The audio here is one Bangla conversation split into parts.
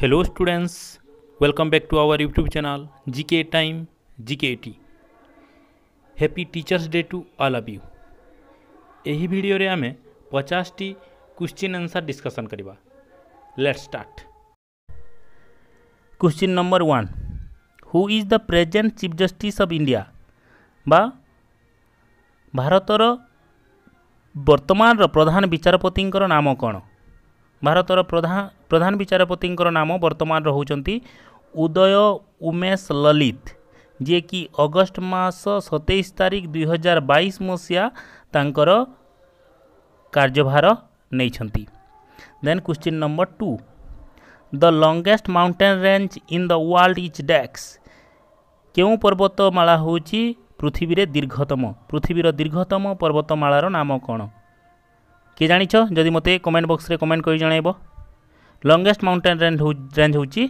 Hello students welcome back to our YouTube channel GK time GK टी happy teachers day to all of you यही वीडियो रे हमें पचास टी क्वेश्चन आंसर डिस्कशन करवा let's start question number one who is the present chief justice of India बा भारतर बर्तमान प्रधान विचारपति नाम कौन भारत प्रधान ପ୍ରଧାନ ବିଚାରପତିଙ୍କର ନାମ ବର୍ତ୍ତମାନ ରହୁଛନ୍ତି ଉଦୟ ଉମେଶ ଲଲିତ ଯିଏକି ଅଗଷ୍ଟ ମାସ ସତେଇଶ ତାରିଖ ଦୁଇହଜାର ବାଇଶ ମସିହା ତାଙ୍କର କାର୍ଯ୍ୟଭାର ନେଇଛନ୍ତି then question number two the longest mountain range in the world is ଡ୍ୟାକ୍ସ କେଉଁ ପର୍ବତମାଳା ହେଉଛି ପୃଥିବୀରେ ଦୀର୍ଘତମ ପୃଥିବୀର ଦୀର୍ଘତମ ପର୍ବତମାଳାର ନାମ କ'ଣ କିଏ ଜାଣିଛ ଯଦି ମୋତେ କମେଣ୍ଟ ବକ୍ସରେ କମେଣ୍ଟ କରି ଜଣାଇବ ଲଙ୍ଗେଷ୍ଟ ମାଉଣ୍ଟେନ୍ ରେଞ୍ଜ ହେଉଛି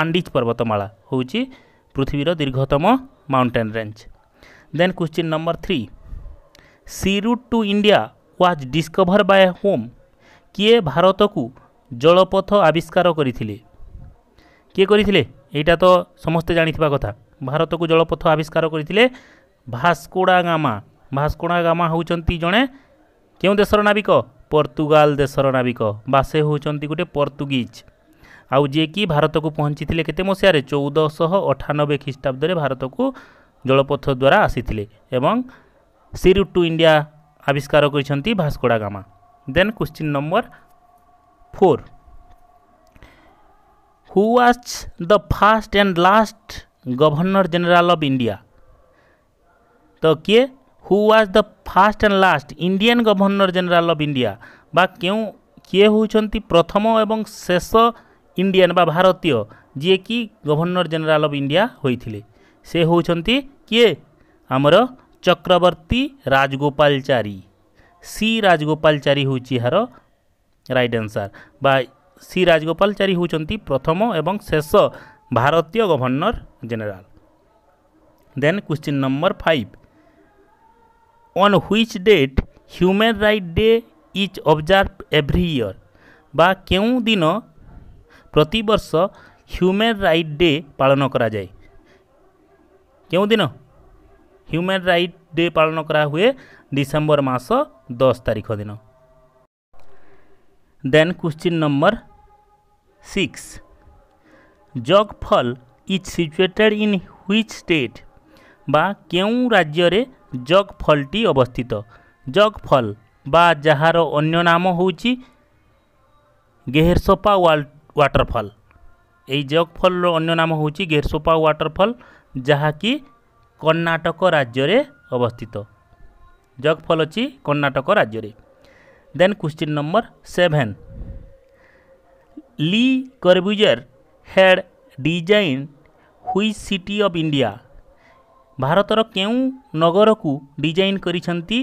ଆଣ୍ଡିଜ୍ ପର୍ବତମାଳା ହେଉଛି ପୃଥିବୀର ଦୀର୍ଘତମ mountain range then question number three sea route to India was discover by whom କିଏ ଭାରତକୁ ଜଳପଥ ଆବିଷ୍କାର କରିଥିଲେ କିଏ କରିଥିଲେ ଏଇଟା ତ ସମସ୍ତେ ଜାଣିଥିବା କଥା ଭାରତକୁ ଜଳପଥ ଆବିଷ୍କାର କରିଥିଲେ ଭାସ୍କୋଡ଼ା ଗାମା ଭାସ୍କୋଡ଼ା ଗାମା ହେଉଛନ୍ତି ଜଣେ କେଉଁ ଦେଶର ନାବିକ ପର୍ତ୍ତୁଗାଲ ଦେଶର ନାବିକ ବା ସେ ହେଉଛନ୍ତି ଗୋଟେ ପର୍ତ୍ତୁଗୀଜ ଆଉ ଯିଏକି ଭାରତକୁ ପହଞ୍ଚିଥିଲେ କେତେ ମସିହାରେ ଚଉଦଶହ ଅଠାନବେ ଖ୍ରୀଷ୍ଟାବ୍ଦରେ ଭାରତକୁ ଜଳପଥ ଦ୍ୱାରା ଆସିଥିଲେ ଏବଂ ସିରୁ ଟୁ ଇଣ୍ଡିଆ ଆବିଷ୍କାର କରିଛନ୍ତି Vasco da Gama then question number four who was the first and last governor general of India ତ କିଏ who was the first and last Indian governor general of India ବା କେଉଁ କିଏ ହେଉଛନ୍ତି ପ୍ରଥମ ଏବଂ ଶେଷ ଇଣ୍ଡିଆନ୍ ବା ଭାରତୀୟ ଯିଏକି ଗଭର୍ଣ୍ଣର ଜେନେରାଲ୍ ଅଫ୍ ଇଣ୍ଡିଆ ହୋଇଥିଲେ ସେ ହେଉଛନ୍ତି କିଏ ଆମର ଚକ୍ରବର୍ତ୍ତୀ ରାଜଗୋପାଳଚାରୀ ସି ରାଜଗୋପାଳଚାରୀ ହେଉଛି ଏହାର ରାଇଟ୍ ଆନ୍ସର୍ ବା ସି ରାଜଗୋପାଳଚାରୀ ହେଉଛନ୍ତି ପ୍ରଥମ ଏବଂ ଶେଷ ଭାରତୀୟ governor general then question number five on which date human right day is observe every year ବା କେଉଁ ଦିନ ପ୍ରତିବର୍ଷ ହ୍ୟୁମାନ୍ ରାଇଟ୍ ଡେ ପାଳନ କରାଯାଏ କେଉଁ ଦିନ ହ୍ୟୁମାନ୍ ରାଇଟ୍ ଡେ ପାଳନ କରାହୁଏ ଡିସେମ୍ବର ମାସ ଦଶ ତାରିଖ ଦିନ then question number six Jog fall is situated in which state ବା କେଉଁ ରାଜ୍ୟରେ যগফলটি অবস্থিত যগফল বা যাহার অন্য নাম ହେଉଛି গেহেরসোপা ୱାଟରଫଲ୍ এই ଜଗଫଲ୍ର ଅନ୍ୟ ନାମ ହେଉଛି ଗେରସୋପା ୱାଟରଫଲ୍ ଯାହାକି କର୍ଣ୍ଣାଟକ ରାଜ୍ୟରେ ଅବସ୍ଥିତ ଜଗଫଲ୍ ଅଛି କର୍ଣ୍ଣାଟକ ରାଜ୍ୟରେ then question number seven Le Corbusier had designed which city of India ଭାରତର କେଉଁ ନଗରକୁ ଡିଜାଇନ୍ କରିଛନ୍ତି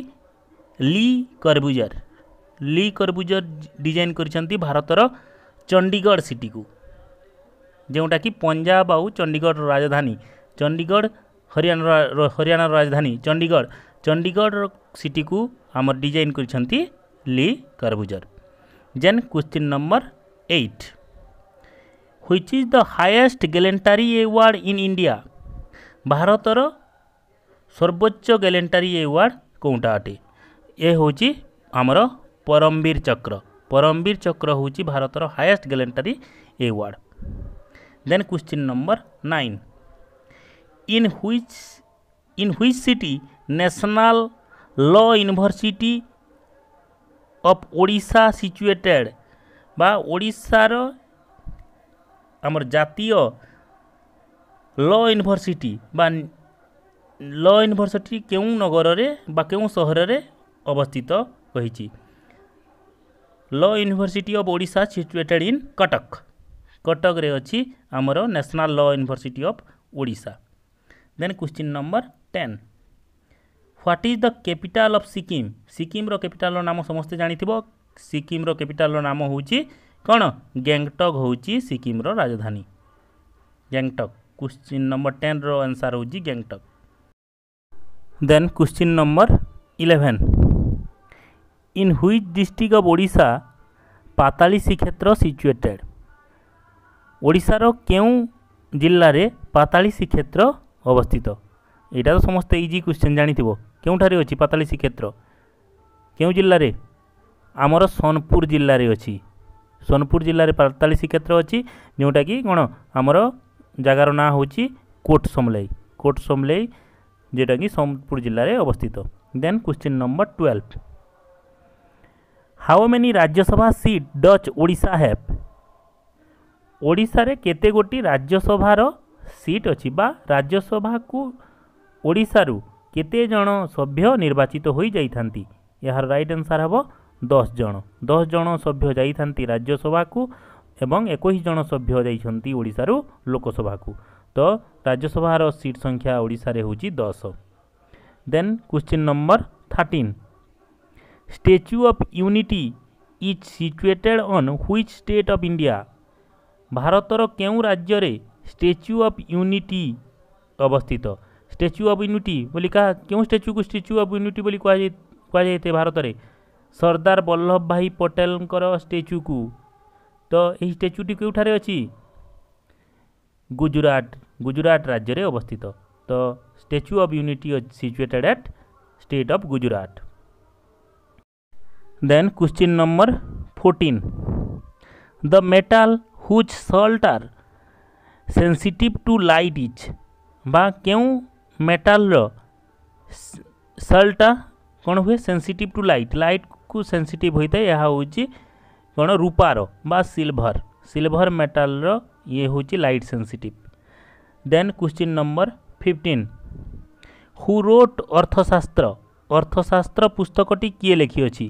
ଲି କରବୁଜର ଲି କରବୁଜର ଡିଜାଇନ୍ କରିଛନ୍ତି ଭାରତର ଚଣ୍ଡିଗଡ଼ ସିଟିକୁ ଯେଉଁଟାକି ପଞ୍ଜାବ ଆଉ ଚଣ୍ଡିଗଡ଼ର ରାଜଧାନୀ ଚଣ୍ଡିଗଡ଼ ହରିୟାଣାର ହରିୟାଣାର ରାଜଧାନୀ ଚଣ୍ଡିଗଡ଼ ଚଣ୍ଡିଗଡ଼ର ସିଟିକୁ ଆମର ଡିଜାଇନ୍ କରିଛନ୍ତି Le Corbusier then question number eight which is the highest gallantry award in India ଭାରତର ସର୍ବୋଚ୍ଚ ଗ୍ୟାଲେଣ୍ଟାରୀ ଆୱାର୍ଡ଼ କେଉଁଟା ଅଟେ ଏ ହେଉଛି ଆମର ପରମବୀର ଚକ୍ର ପରମବୀର ଚକ୍ର ହେଉଛି ଭାରତର highest gallantry award then question number nine in which in which city national law university of Odisha situated ବା ଓଡ଼ିଶାର ଆମର ଜାତୀୟ ଲ ୟୁନିଭର୍ସିଟି ବା ଲ ୟୁନିଭର୍ସିଟି କେଉଁ ନଗରରେ ବା କେଉଁ ସହରରେ ଅବସ୍ଥିତ କହିଛି law university of Odisha situated in Cuttack କଟକରେ ଅଛି ଆମର national law university of Odisha then question number ten what is the capital of Sikkim ସିକିମ୍ର କ୍ୟାପିଟାଲ୍ର ନାମ ସମସ୍ତେ ଜାଣିଥିବ ସିକିମ୍ର କ୍ୟାପିଟାଲ୍ର ନାମ ହେଉଛି କ'ଣ ଗ୍ୟାଙ୍ଗଟକ୍ ହେଉଛି ସିକିମ୍ର ରାଜଧାନୀ ଗ୍ୟାଙ୍ଗଟକ୍ କ୍ୱେଶ୍ଚିନ୍ ନମ୍ବର ଟେନ୍ର ଆନ୍ସର୍ ହେଉଛି Gangtok then question number eleven in which district of Odisha Patali Srikshetra situated ଓଡ଼ିଶାର କେଉଁ ଜିଲ୍ଲାରେ ପାତାଳି ଶ୍ରୀକ୍ଷେତ୍ର ଅବସ୍ଥିତ ଏଇଟା ତ ସମସ୍ତେ ଇଜି କ୍ୱେଶ୍ଚନ୍ ଜାଣିଥିବ କେଉଁଠାରେ ଅଛି ପାତାଳି ଶ୍ରୀକ୍ଷେତ୍ର କେଉଁ ଜିଲ୍ଲାରେ ଆମର ସୋନପୁର ଜିଲ୍ଲାରେ ଅଛି ସୋନପୁର ଜିଲ୍ଲାରେ ପାତାଳି ଶ୍ରୀକ୍ଷେତ୍ର ଅଛି ଯେଉଁଟାକି କ'ଣ ଆମର ଜାଗାର ନାଁ ହେଉଛି କୋଟ ସମଲେଇ କୋଟ ସମଲେଇ যেটাকি সম্বলপুর জেলায় অবস্থিত then question number twelve how many Rajya Sabha seat does Odisha have ଓଡ଼ିଶାରେ କେତେ ଗୋଟି ରାଜ୍ୟସଭାର ସିଟ୍ ଅଛି ବା ରାଜ୍ୟସଭାକୁ ଓଡ଼ିଶାରୁ କେତେ ଜଣ ସଭ୍ୟ ନିର୍ବାଚିତ ହୋଇଯାଇଥାନ୍ତି ଏହାର ରାଇଟ୍ ଆନ୍ସର୍ ହେବ ଦଶ ଜଣ ଦଶ ଜଣ ସଭ୍ୟ ଯାଇଥାନ୍ତି ରାଜ୍ୟସଭାକୁ ଏବଂ ଏକୋଇଶ ଜଣ ସଭ୍ୟ ଯାଇଛନ୍ତି ଓଡ଼ିଶାରୁ ଲୋକସଭାକୁ तो राज्यसभा सीट संख्या ओडार हूँ दस then question number thirteen Statue of Unity is situated on which state of India भारतर के राज्य स्टेच्यू ऑफ यूनिटी अवस्थित स्टेच्यू ऑफ यूनिटी बोली क्या क्यों स्टेच्यू को स्टेच्यू ऑफ यूनिटी बोली कहा जाए भारत में सर्दार वल्लभ भाई पटेल स्टेच्यू को तो यही स्टेच्यूटी कौटे अच्छी গুজরাট গুজরাট রাজ্যে অবস্থিত তো Statue of Unity situated at state of Gujarat then question number fourteen the metal whose salt are sensitive to light is বা কেউ মেটালর সল্টটা କ'ଣ ହୁଏ ସେନ୍ସିଟିଭ୍ ଟୁ ଲାଇଟ୍ ଲାଇଟ୍କୁ ସେନ୍ସିଟିଭ୍ ହୋଇଥାଏ ଏହା ହେଉଛି କ'ଣ ରୂପାର ବା ସିଲ୍ଭର ସିଲ୍ଭର ମେଟାଲର ये हूँ light sensitive then question number fifteen who wrote Arthashastra Arthashastra পুস্তকটি কিয়ে লিখিছি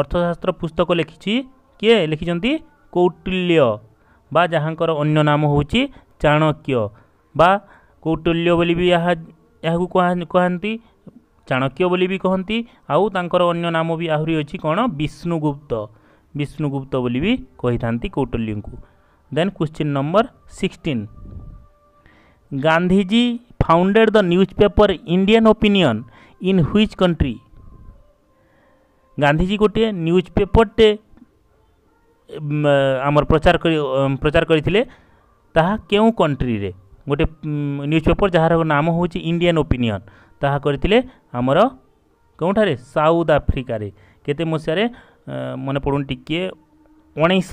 অর্থশাস্ত্র পুস্তক লিখিছি কিয়ে লিখিছেন কৌটিল্য বা যাহাঙ্কর অন্য নাম হচ্ছে চাণক্য বা কৌটিল্য বলি বি এখন কহতি চাণক্য বলি বি কহতি আউ তাঁকর অন্য নাম বি আহরি অছি কোণ বিষ্ণুগুপ্ত বিষ্ণুগুপ্ত বলি বি কই থাকে কৌটিল্যঙ্কু Then question number 16. Gandhiji founded the newspaper Indian Opinion in which country? Gandhiji गोटे न्यूज पेपरटे आमर प्रचार कर प्रचार करते ताहा क्यों कंट्री रे गोटे न्यूज पेपर जार नाम हूँ इंडियन ओपिनियन ताहा करते आमर कौठार साउथ आफ्रिकार केते मसीह मन पड़ून टी उन्नीस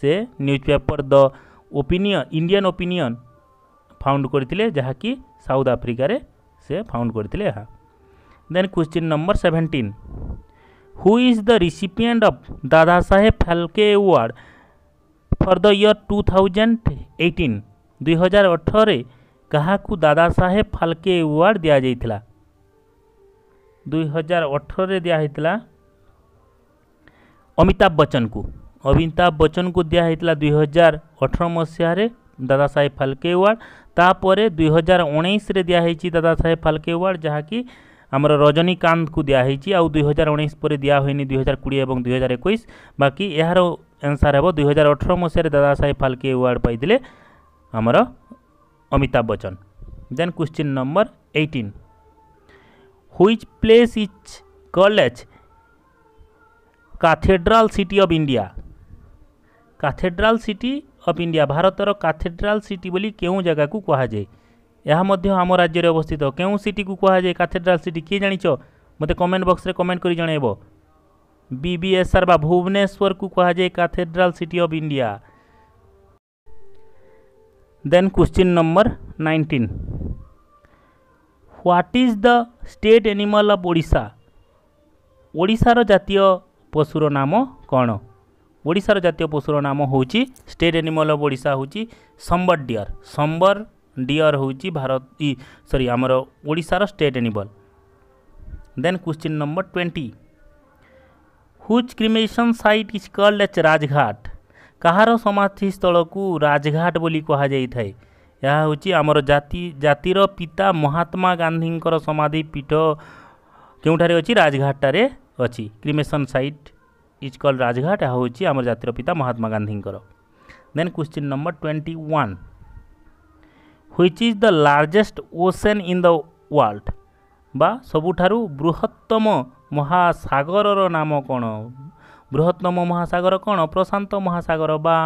से newspaper the Opinion Indian Opinion found करते जहाँकि साउथ आफ्रिकार से फाउंड करते then question number seventeen who is the recipient of Dadasaheb Phalke award for the year 2018 thousand eighteen दुई हजार अठर क्या दादा साहेब फाल्के एवार्ड दि जाइए दुई हजार अठर दिया ଅମିତାଭ ବଚ୍ଚନଙ୍କୁ ଅମିତାଭ ବଚ୍ଚନଙ୍କୁ ଦିଆହେଇଥିଲା ଦୁଇହଜାର ଅଠର ମସିହାରେ ଦାଦା ସାହେବ ଫାଲକେ ଆୱାର୍ଡ଼ ତାପରେ ଦୁଇହଜାର ଉଣେଇଶରେ ଦିଆହେଇଛି ଦାଦା ସାହେବ ଫାଲକେ ଆୱାର୍ଡ଼ ଯାହାକି ଆମର ରଜନୀକାନ୍ତଙ୍କୁ ଦିଆହେଇଛି ଆଉ ଦୁଇହଜାର ଉଣେଇଶ ପରେ ଦିଆ ହୋଇନି ଦୁଇହଜାର କୋଡ଼ିଏ ଏବଂ ଦୁଇହଜାର ଏକୋଇଶ ବାକି ଏହାର ଆନ୍ସର୍ ହେବ ଦୁଇହଜାର ଅଠର ମସିହାରେ ଦାଦା ସାହେବ ଫାଲକେ ଆୱାର୍ଡ଼ ପାଇଥିଲେ ଆମର Amitabh Bachchan then question number eighteen which place is called cathedral city of India cathedral city of India ଭାରତର କାଥେଡ୍ରାଲ ସିଟି ବୋଲି କେଉଁ ଜାଗାକୁ କୁହାଯାଏ ଏହା ମଧ୍ୟ ଆମ ରାଜ୍ୟରେ ଅବସ୍ଥିତ କେଉଁ ସିଟିକୁ କୁହାଯାଏ କାଥେଡ୍ରାଲ୍ ସିଟି କିଏ ଜାଣିଛ ମୋତେ କମେଣ୍ଟ ବକ୍ସରେ କମେଣ୍ଟ କରି ଜଣାଇବ ବି ବି ଏସ୍ ଆର୍ ବା ଭୁବନେଶ୍ୱରକୁ କୁହାଯାଏ cathedral city of India then question number nineteen what is the state animal of Odisha ଓଡ଼ିଶାର ଜାତୀୟ ପଶୁର ନାମ କ'ଣ ଓଡ଼ିଶାର ଜାତୀୟ ପଶୁର ନାମ ହେଉଛି ଷ୍ଟେଟ୍ ଆନିମଲ୍ ଅଫ୍ ଓଡ଼ିଶା ହେଉଛି ସମ୍ବର ଡିଅର୍ ସମ୍ବର ଡିଅର୍ ହେଉଛି ଭାରତ ସରି ଆମର ଓଡ଼ିଶାର state animal then question number twenty whose cremation site is called ଏଚ୍ ରାଜଘାଟ କାହାର ସମାଧିସ୍ଥଳକୁ ରାଜଘାଟ ବୋଲି କୁହାଯାଇଥାଏ ଏହା ହେଉଛି ଆମର ଜାତି ଜାତିର ପିତା ମହାତ୍ମା ଗାନ୍ଧୀଙ୍କର ସମାଧି ପୀଠ କେଉଁଠାରେ ଅଛି ରାଜଘାଟଠାରେ ଅଛି cremation site is call Rajghat ଏହା ହେଉଛି ଆମର ଜାତିର ପିତା ମହାତ୍ମା ଗାନ୍ଧୀଙ୍କର then question number twenty one which is the largest ocean in the world ବା ସବୁଠାରୁ ବୃହତ୍ତମ ମହାସାଗରର ନାମ କ'ଣ ବୃହତ୍ତମ ମହାସାଗର କ'ଣ ପ୍ରଶାନ୍ତ ମହାସାଗର ବା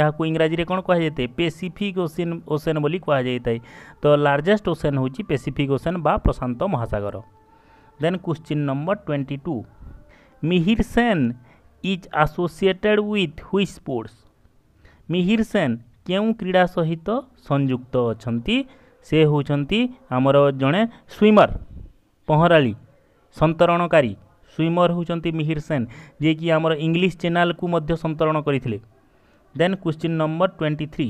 ଯାହାକୁ ଇଂରାଜୀରେ କ'ଣ କୁହାଯାଇଥାଏ ପେସିଫିକ୍ ଓସିନ୍ ଓସେନ୍ ବୋଲି କୁହାଯାଇଥାଏ ତ ଲାର୍ଜେଷ୍ଟ ଓସେନ୍ ହେଉଛି ପେସିଫିକ୍ ଓସେନ୍ ବା ପ୍ରଶାନ୍ତ ମହାସାଗର Then question number 22. Mihir Sen is associated with which sports? Mihir Sen কেউ ক্রীড়া সহিত সংযুক্ত অଛନ୍ତି ସେ ହେଉଛନ୍ତି ଆମର ଜଣେ ସ୍ୱିମର ପହଁରାଳି ସନ୍ତରଣକାରୀ ସ୍ୱିମର ହେଉଛନ୍ତି ମିହିର ସେନ୍ ଯିଏକି ଆମର ଇଂଲିଶ ଚ୍ୟାନେଲକୁ ମଧ୍ୟ ସନ୍ତରଣ କରିଥିଲେ then question number twenty three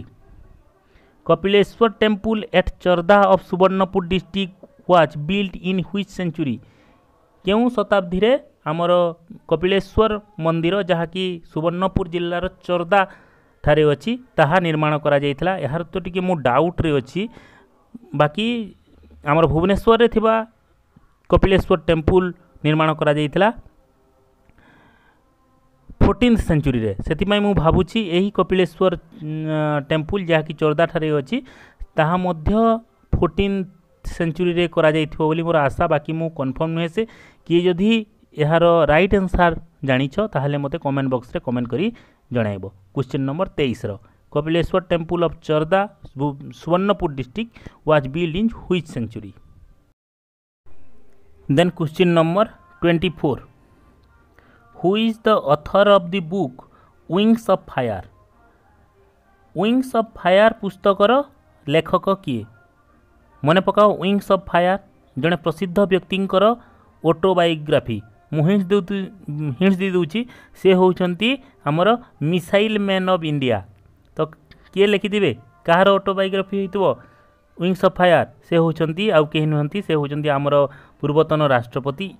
Kapileswar temple at Charda of Subarnapur district was build in which century କେଉଁ ଶତାବ୍ଦୀରେ ଆମର କପିଳେଶ୍ୱର ମନ୍ଦିର ଯାହାକି ସୁବର୍ଣ୍ଣପୁର ଜିଲ୍ଲାର ଚର୍ଦ୍ଦା ଠାରେ ଅଛି ତାହା ନିର୍ମାଣ କରାଯାଇଥିଲା ଏହାର ତ ଟିକେ ମୁଁ ଡାଉଟ୍ରେ ଅଛି ବାକି ଆମର ଭୁବନେଶ୍ୱରରେ ଥିବା କପିଳେଶ୍ୱର ଟେମ୍ପୁଲ ନିର୍ମାଣ କରାଯାଇଥିଲା ଫୋର୍ଟିନ୍ଥ ସେଞ୍ଚୁରୀରେ ସେଥିପାଇଁ ମୁଁ ଭାବୁଛି ଏହି କପିଳେଶ୍ୱର ଟେମ୍ପୁଲ ଯାହାକି ଚର୍ଦ୍ଦାଠାରେ ଅଛି ତାହା ମଧ୍ୟ ଫୋର୍ଟିନ୍ଥ ସେଞ୍ଚୁରୀରେ କରାଯାଇଥିବ ବୋଲି ମୋର ଆଶା ବାକି ମୁଁ କନଫର୍ମ ନୁହେଁ ସେ କିଏ ଯଦି ଏହାର ରାଇଟ୍ ଆନ୍ସର୍ ଜାଣିଛ ତାହେଲେ ମୋତେ କମେଣ୍ଟ ବକ୍ସରେ କମେଣ୍ଟ କରି ଜଣାଇବ କ୍ୱେଶ୍ଚିନ୍ ନମ୍ବର ତେଇଶର Kapileswar temple of Charda Subarnapur district was build in which century then question number twenty four who is the author of the book Wings of Fire Wings of Fire ପୁସ୍ତକର ଲେଖକ କିଏ मन पकाओ विंगस अफ फायार जड़े प्रसिद्ध व्यक्ति ओटोबायोग्राफी मुंस दे दूची से आमर मिसाइल मैन अफ इंडिया तो किए लिखिदे कहार ऑटोबायोग्राफी होंगस अफ फायार से होती आउ कहीं नुहंती से होती आमर पूर्वतन राष्ट्रपति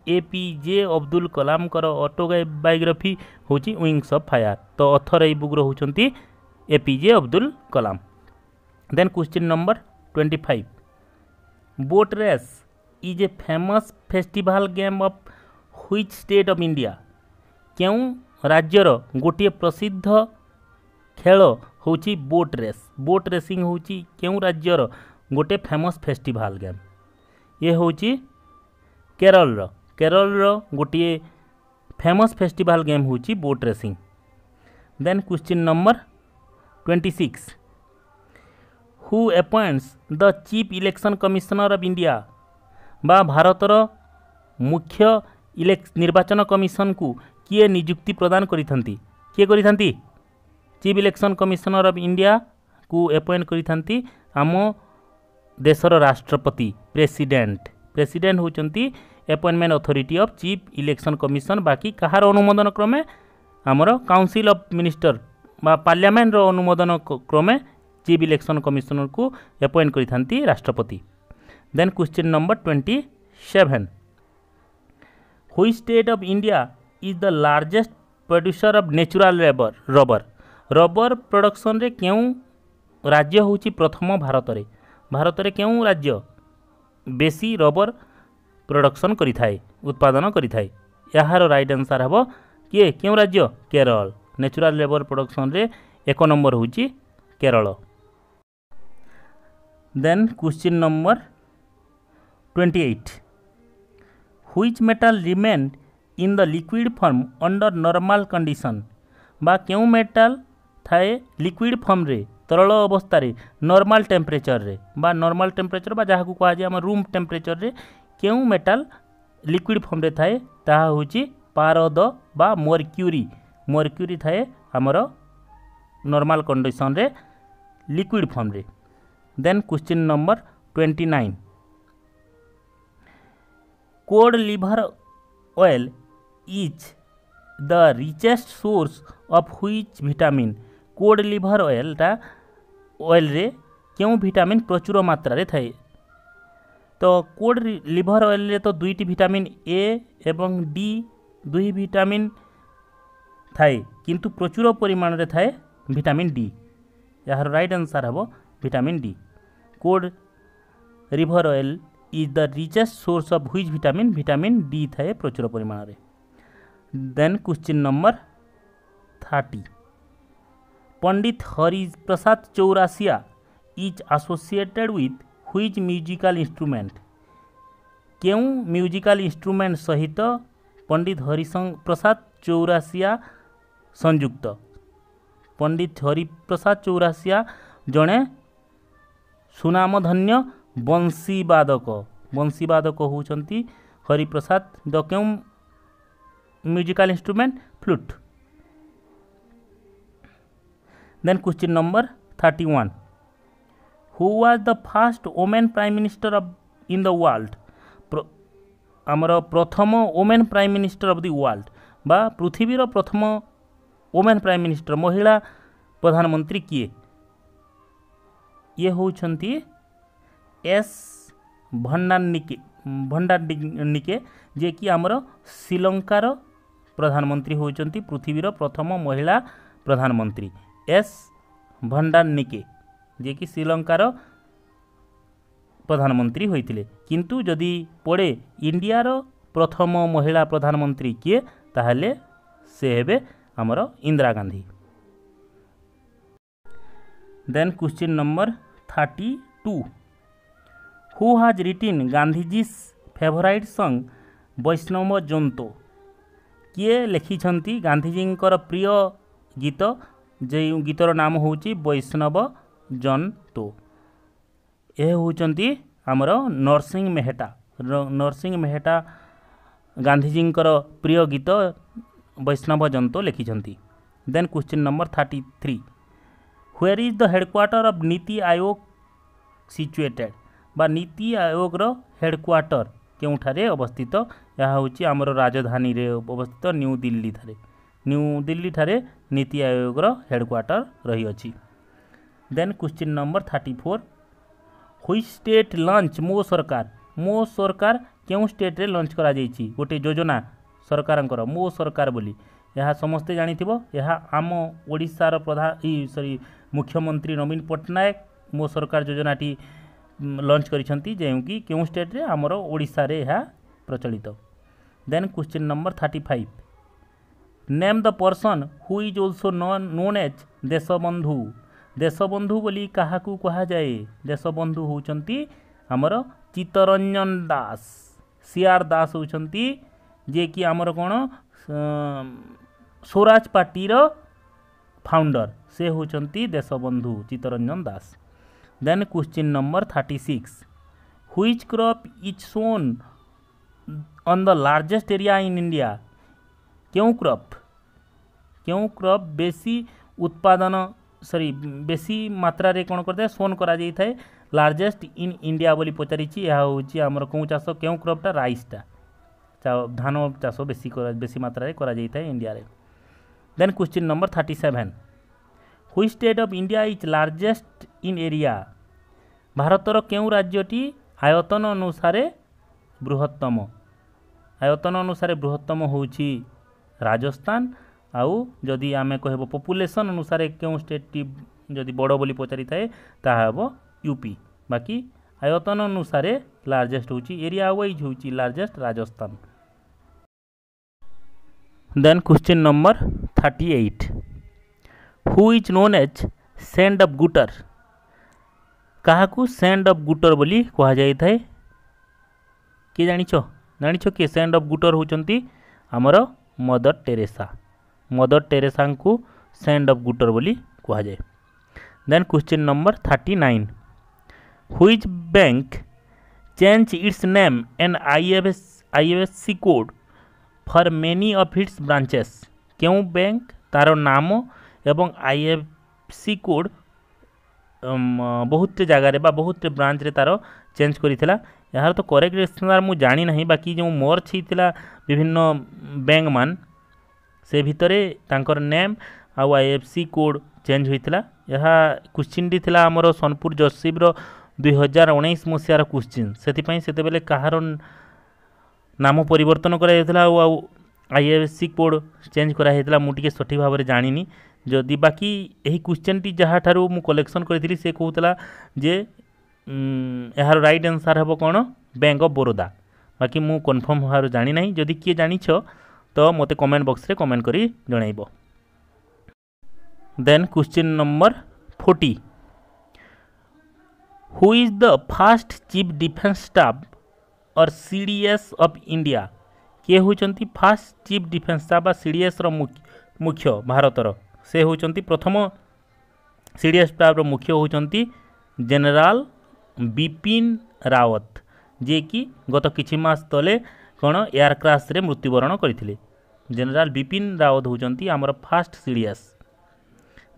जे अब्दुल कलाम बायोग्राफी हूँ विंगस अफ फायार तो अथर ई बुक रोच J Abdul Kalam then question number twenty five boat race is a famous festival game of which state of India क्यों राज्यर गोटे प्रसिद्ध खेल हूँ बोट रेस बोट रेसिंग हूँ क्यों राज्यर गोटे फेमस फेस्टिवल गेम ये हूँ केरल केरल गोटे फेमस फेस्टिवल गेम हूँ boat racing then question number twenty six who appoints the chief election commissioner of India ବା ଭାରତର ମୁଖ୍ୟ ନିର୍ବାଚନ କମିଶନକୁ କିଏ ନିଯୁକ୍ତି ପ୍ରଦାନ କରିଥାନ୍ତି କିଏ କରିଥାନ୍ତି ଚିଫ୍ ଇଲେକ୍ସନ୍ କମିଶନର୍ ଅଫ୍ ଇଣ୍ଡିଆକୁ ଆପଏଣ୍ଟ କରିଥାନ୍ତି ଆମ ଦେଶର ରାଷ୍ଟ୍ରପତି ପ୍ରେସିଡେଣ୍ଟ ପ୍ରେସିଡେଣ୍ଟ ହେଉଛନ୍ତି appointment authority of chief election commission ବାକି କାହାର ଅନୁମୋଦନ କ୍ରମେ ଆମର କାଉନସିଲ୍ ଅଫ୍ ମିନିଷ୍ଟର ବା ପାର୍ଲାମେଣ୍ଟର ଅନୁମୋଦନ କ୍ରମେ ଚିଫ୍ ଇଲେକ୍ସନ୍ କମିଶନରକୁ ଆପଏଣ୍ଟ କରିଥାନ୍ତି ରାଷ୍ଟ୍ରପତି then question number twenty seven which state of India is the largest producer of natural rubber rubber rubber প্রডকশনরে কেউ রাজ্য হচ্ছে প্রথম ভারতরে ভারতরে কেউ রাজ্য বেশি রবর প্রডকশন করে থাকে উৎপাদন করে থাকে এর রাইট আনসার হব কি কেউ রাজ্য কেরল ন্যাচুরাল রেবর প্রডকশনরে এক নম্বর হচ্ছে Kerala then question number 28 which metal remained in the liquid form under normal condition বা কেউ মেটাল ଥାଏ লিকুইড ফর্মরে তরল অবস্থায় নর্মাল টেম্পরেচরের বা নর্মাল টেম্পরেচর বা যাহাকে কুহযায় আমার রুম টেম্পরেচরের কেউ মেটাল লিকুইড ফর্মরে থাকে তাহা হচ্ছে পারদ বা মরক্যুরি মরক্যুরি থাকে আমার নর্মাল কন্ডিশনরে লিকুইড ফর্মরে then question number 29 cod liver oil is the richest source of which vitamin cod liver oil টা oil রে কেউ ভিটামিন প্রচুর মাত্রায় থাকে তো কোড লিভর অয়েলে তো দুইটি ভিটামিন এ এবং ডি দুই ভিটামিন থাকে কিন্তু প্রচুর পরিমাণে থাকে ভিটামিন ডি এর রাইট আনসার হব vitamin D cod liver oil is the richest source of which vitamin vitamin D थाए प्रचुर परिमाण then question number thirty Pandit Hariprasad Chaurasia is associated with which musical instrument क्यों म्यूजिकाल इंस्ट्रुमेंट सहित पंडित हरि प्रसाद चौरासिया संयुक्त पंडित हरिप्रसाद चौरासिया जड़े सुनामधन्य वंशीवादक वंशीवादक होती हरिप्रसाद द के musical instrument flute then question number thirty one who was the first women prime minister of in the world आमर प्रथम women prime minister of the world बा पृथ्वीर प्रथम ओमेन प्राइम मिनिस्टर महिला प्रधानमंत्री किए ଇଏ ହେଉଛନ୍ତି ଏସ୍ ଭଣ୍ଡାରନିକେ ଭଣ୍ଡାରନିକେ ଯିଏକି ଆମର ଶ୍ରୀଲଙ୍କାର ପ୍ରଧାନମନ୍ତ୍ରୀ ହେଉଛନ୍ତି ପୃଥିବୀର ପ୍ରଥମ ମହିଳା ପ୍ରଧାନମନ୍ତ୍ରୀ ଏସ୍ ଭଣ୍ଡାରନିକେ ଯିଏକି ଶ୍ରୀଲଙ୍କାର ପ୍ରଧାନମନ୍ତ୍ରୀ ହୋଇଥିଲେ କିନ୍ତୁ ଯଦି ପଡ଼େ ଇଣ୍ଡିଆର ପ୍ରଥମ ମହିଳା ପ୍ରଧାନମନ୍ତ୍ରୀ କିଏ ତାହେଲେ ସେ ହେବେ ଆମର Indira Gandhi then question number thirty two who has written Gandhiji favourite सङ्ग ବୈଷ୍ଣବ ଜନ୍ତୁ କିଏ ଲେଖିଛନ୍ତି ଗାନ୍ଧିଜୀଙ୍କର ପ୍ରିୟ ଗୀତ ଯେଉଁ ଗୀତର ନାମ ହେଉଛି ବୈଷ୍ଣବ ଜନ୍ତୁ ଏ ହେଉଛନ୍ତି ଆମର ନରସିଂହ ମେହେଟା ନରସିଂହ ମେହେଟା ଗାନ୍ଧିଜୀଙ୍କର ପ୍ରିୟ ଗୀତ ବୈଷ୍ଣବ ଜନ୍ତୁ ଲେଖିଛନ୍ତି then question number thirty three where is the headquarter of NITI Aayog situated ବା ନୀତି ଆୟୋଗର ହେଡ଼କ୍ୱାର୍ଟର କେଉଁଠାରେ ଅବସ୍ଥିତ ଏହା ହେଉଛି ଆମର ରାଜଧାନୀରେ ଅବସ୍ଥିତ ନ୍ୟୁ ଦିଲ୍ଲୀଠାରେ ନ୍ୟୁ ଦିଲ୍ଲୀଠାରେ ନୀତି ଆୟୋଗର ହେଡ଼କ୍ୱାର୍ଟର ରହିଅଛି then question number thirty four which state launch Mo Sarkar ମୋ ସରକାର କେଉଁ ଷ୍ଟେଟ୍ରେ ଲଞ୍ଚ କରାଯାଇଛି ଗୋଟିଏ ଯୋଜନା ସରକାରଙ୍କର ମୋ ସରକାର ବୋଲି ଏହା ସମସ୍ତେ ଜାଣିଥିବ ଏହା ଆମ ଓଡ଼ିଶାର ପ୍ରଧାନ ସରି मुख्यमंत्री नवीन पट्टनायक मो सरकार योजनाटी लंच करोकि क्यों स्टेट्रे आम ओडे प्रचलित then question number thirty name the person who is also known as Deshbandhu Deshbandhu बोली क्या कहुए देशबंधु होमर चित्तरंजन दास सी आर दास हो कि आमर कौन स्वराज पार्टी फाउंडर से होती Deshbandhu Chittaranjan Das then question number thirty six which crop is sown on the largest area in India क्यों क्रप क्यों क्रप बेसी उत्पादन सरी बेसी मात्रा रे कौन करते सोन करा लार्जेस्ट इन इंडिया बोली पचारि यह आम कौ चाष क्यों क्रपटा रईसटा धान चाष বেশি বেশি মাত্রায় করা इंडिया रे। Then question number 37. Which state of India is largest in area? ভারতর কেউ রাজ্যটি আয়তন অনুসারে বৃহত্তম আয়তন অনুসারে বৃহত্তম হচ্ছে রাজস্থান ଆଉ ଯଦି ଆମେ କହିବ ପପୁଲେସନ୍ ଅନୁସାରେ କେଉଁ ଷ୍ଟେଟ୍ଟି ଯଦି ବଡ଼ ବୋଲି ପଚାରିଥାଏ ତାହା ହେବ ୟୁପି ବାକି ଆୟତନ ଅନୁସାରେ ଲାର୍ଜେଷ୍ଟ ହେଉଛି ଏରିଆ ୱାଇଜ୍ ହେଉଛି largest Rajasthan then question number thirty eight who is known as saint of gutter क्या सेंड अफ गुटर बोली कह जाए किए जाच जाच किए सेंड अफ गुटर होमर मदर टेरेसा मदर टेरेसा को सेंड अफ गुटर बोली कहा जाए then question number thirty nine which bank change its name and I F S I F S C code for many of its branches কেউ ব্যাঙ্ক তার নাম এবং আইএফসি কোড বহুতটি জায়গায় বা বহুতটি ব্রাঞ্চরে তার চেঞ্জ করেছিল ଏହାର ତ କରେକ୍ଟ ରେସ୍ପନ୍ସ ମୁଁ ଜାଣିନାହିଁ ବାକି ଯେଉଁ ମର୍ଚ୍ଚ ହେଇଥିଲା ବିଭିନ୍ନ ବ୍ୟାଙ୍କମାନ ସେ ଭିତରେ ତାଙ୍କର ନେମ୍ ଆଉ I F C code change ହୋଇଥିଲା ଏହା କୋଶ୍ଚିନ୍ଟି ଥିଲା ଆମର ସୋନପୁର ଜସିବ୍ର ଦୁଇ ହଜାର ଉଣେଇଶ ମସିହାର କୋଶ୍ଚିନ୍ ସେଥିପାଇଁ ସେତେବେଳେ କାହାର নাম পরিবর্তন করা যাইতলা ও আউ আইএফএসসি কোড চেঞ্জ করা যাইতলা মু টিকে সঠিক ভাবে জানিনি যদি বাকি এই কোশ্চেনটি যাহাঠারু মু কলেকশন করেছিলি সে কহুতলা যে এর রাইট আনসার হব কোণ ব্যাঙ্ক অফ বরোদা বাকি মু কনফর্ম হওয়ার জানি না যদি কি জানিছ তো মতো কমেন্ট বক্সরে কমেন্ট করে জনাইব then question number forty who is the first chief defence staff or C D S of India କିଏ ହେଉଛନ୍ତି ଫାର୍ଷ୍ଟ ଚିଫ୍ ଡିଫେନ୍ସ ଷ୍ଟାଫ୍ ବା ସି ଡି ଏସ୍ର ମୁଖ୍ୟ ଭାରତର ସେ ହେଉଛନ୍ତି ପ୍ରଥମ ସି ଡି ଏସ୍ ଷ୍ଟାଫ୍ର ମୁଖ୍ୟ ହେଉଛନ୍ତି ଜେନେରାଲ ବିପିନ ରାୱତ ଯିଏକି ଗତ କିଛି ମାସ ତଳେ କ'ଣ ଏୟାର କ୍ରାସ୍ରେ ମୃତ୍ୟୁବରଣ କରିଥିଲେ ଜେନେରାଲ ବିପିନ ରାୱତ ହେଉଛନ୍ତି ଆମର first C D S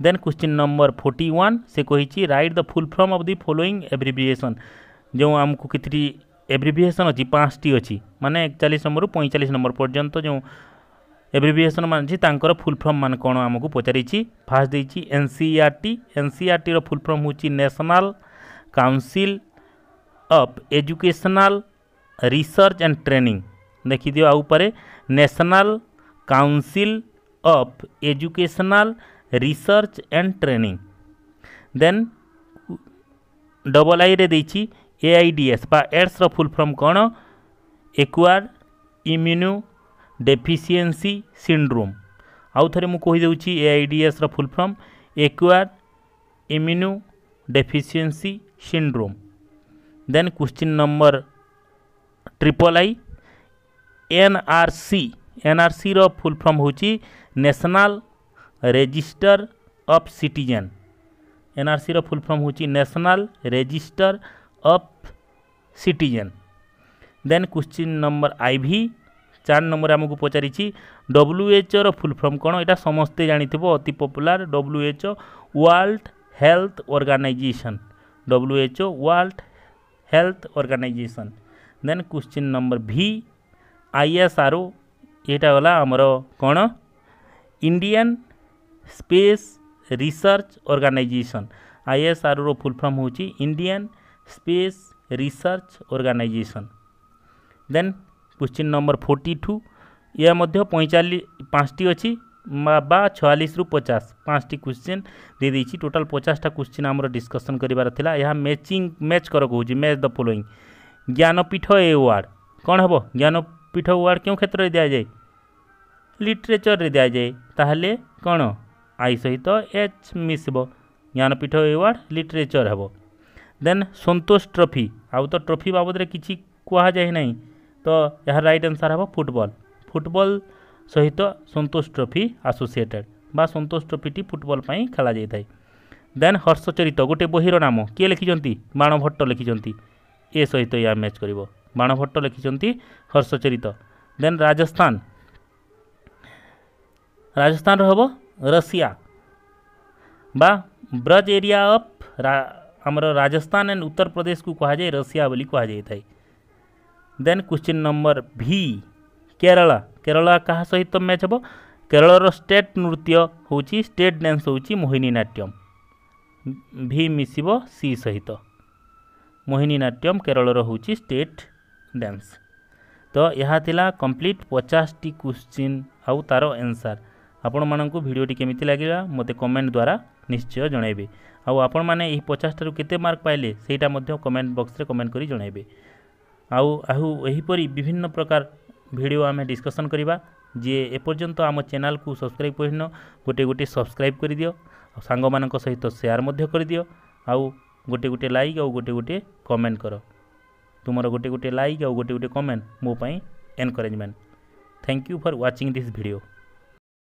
then question number forty one ସେ କହିଛି write the full form of the following abbreviation ଯେଉଁ ଆମକୁ କିଛିଟି ଏବ୍ରିଭିଏସନ୍ ଅଛି ପାଞ୍ଚଟି ଅଛି ମାନେ ଏକଚାଳିଶ ନମ୍ବରରୁ ପଇଁଚାଳିଶ ନମ୍ବର ପର୍ଯ୍ୟନ୍ତ ଯେଉଁ ଏବ୍ରିଭିଏସନ୍ ମାନ ଅଛି ତାଙ୍କର ଫୁଲ୍ ଫର୍ମ ମାନ କ'ଣ ଆମକୁ ପଚାରିଛି ଫାର୍ଷ୍ଟ ଦେଇଛି N C R T N C R ଟିର ଫୁଲ୍ ଫର୍ମ ହେଉଛି national council of educational research and training ଦେଖିଦିଅ ଆଉ ଉପରେ national council of educational research and training then double ଆଇରେ ଦେଇଛି एस एड्स फुल फर्म कौन एक्वार इम्यूनो डेफिसीयसी सिंड्रोम आउ थे मुझे A I D S full form acquired immunodeficiency syndrome then question number triple I NRC NRC रो फुल फर्म हो national register of citizen NRC रो फुल फर्म हूँ national register of citizen then question number I V ଚାରି ନମ୍ବର ଆମକୁ ପଚାରିଛି ଡବ୍ଲ୍ୟୁଏଚ୍ଓର ଫୁଲ୍ ଫର୍ମ କ'ଣ ଏଇଟା ସମସ୍ତେ ଜାଣିଥିବ ଅତି popular WHO world health organisation WHO world health organisation then question number ଭି ଆଇଏସ୍ଆର୍ଓ ଏଇଟା ଗଲା ଆମର କ'ଣ ଇଣ୍ଡିଆନ୍ ସ୍ପେସ୍ ରିସର୍ଚ୍ଚ ଅର୍ଗାନାଇଜେସନ୍ ଆଇଏସ୍ଆର୍ଓର ଫୁଲ୍ ଫର୍ମ ହେଉଛି Indian space research organization then question number 42 यह मध्य पैंचालीस पाँचटी अच्छी বা ছয়ালিশ রু পচাশ পাঁচটি কোশ্চিন দিয়ে দিয়েছি টোটাল পচাশটা কোশ্চিন আমার ডিসকসন করবার লা এ ম্যাচিং ম্যাচ কর কুচি match the following Jnanpith award কণ হব জ্ঞানপীঠ ওয়ার্ড কেউ ক্ষেত্রে দিয়া যায় লিটরেচরের দিয়া যায় তাহলে কণ আই সহিত এচ মিশব জ্ঞানপীঠ এ ওয়ার্ড লিটরেচর হব দেন সন্তোষ ট্রফি আউ তো ট্রফি বাবদরে কিছু কুহযাই না তো এর রাইট আনসার হব ফুটবল ফুটবল সহিত সন্তোষ ট্রফি আসোসিয়েটেড বা সন্তোষ ট্রফিটি ফুটবল পাই খেলা যাই থাকে দেন হর্ষচরিত গোটে বহির নাম কিয়ে লিখিছেন বাণভট্ট লিখিছেন এ সহিত ইয়া ম্যাচ করব বাণভট্ট লিখিছেন হর্ষচরিত দেন রাজস্থান রাজস্থানর হব রশিয়া বা ব্রজ এরিয়া অফ ଆମର ରାଜସ୍ଥାନ ଆଣ୍ଡ ଉତ୍ତରପ୍ରଦେଶକୁ କୁହାଯାଏ ରଷିଆ ବୋଲି କୁହାଯାଇଥାଏ ଦେନ୍ କ୍ୱେଶ୍ଚିନ୍ ନମ୍ବର ଭି କେରଳା କେରଳା କାହା ସହିତ ମ୍ୟାଚ୍ ହେବ କେରଳର ଷ୍ଟେଟ୍ ନୃତ୍ୟ ହେଉଛି ଷ୍ଟେଟ୍ ଡ୍ୟାନ୍ସ ହେଉଛି ମୋହିନୀ ନାଟ୍ୟମ୍ ଭି ମିଶିବ ସି ସହିତ ମୋହିନୀ ନାଟ୍ୟମ୍ କେରଳର ହେଉଛି ଷ୍ଟେଟ୍ ଡ୍ୟାନ୍ସ ତ ଏହା ଥିଲା କମ୍ପ୍ଲିଟ୍ ପଚାଶଟି କ୍ୱେଶ୍ଚିନ୍ ଆଉ ତା'ର ଏନ୍ସର୍ ଆପଣମାନଙ୍କୁ ଭିଡ଼ିଓଟି କେମିତି ଲାଗିଲା ମୋତେ କମେଣ୍ଟ ଦ୍ୱାରା ନିଶ୍ଚୟ ଜଣାଇବେ ଆଉ ଆପଣମାନେ ଏହି ପଚାଶଟାରୁ କେତେ ମାର୍କ ପାଇଲେ ସେଇଟା ମଧ୍ୟ କମେଣ୍ଟ ବକ୍ସରେ କମେଣ୍ଟ କରି ଜଣାଇବେ ଆଉ ଆଉ ଏହିପରି ବିଭିନ୍ନ ପ୍ରକାର ଭିଡ଼ିଓ ଆମେ ଡିସ୍କସନ୍ କରିବା ଯିଏ ଏପର୍ଯ୍ୟନ୍ତ ଆମ ଚ୍ୟାନେଲ୍କୁ ସବସ୍କ୍ରାଇବ୍ କରିନ ଗୋଟିଏ ଗୋଟିଏ ସବସ୍କ୍ରାଇବ୍ କରିଦିଅ ଆଉ ସାଙ୍ଗମାନଙ୍କ ସହିତ ସେୟାର ମଧ୍ୟ କରିଦିଅ ଆଉ ଗୋଟିଏ ଗୋଟିଏ ଲାଇକ୍ ଆଉ ଗୋଟିଏ ଗୋଟିଏ କମେଣ୍ଟ କର ତୁମର ଗୋଟିଏ ଗୋଟିଏ ଲାଇକ୍ ଆଉ ଗୋଟିଏ ଗୋଟିଏ କମେଣ୍ଟ ମୋ ପାଇଁ encouragement thank you for watching this video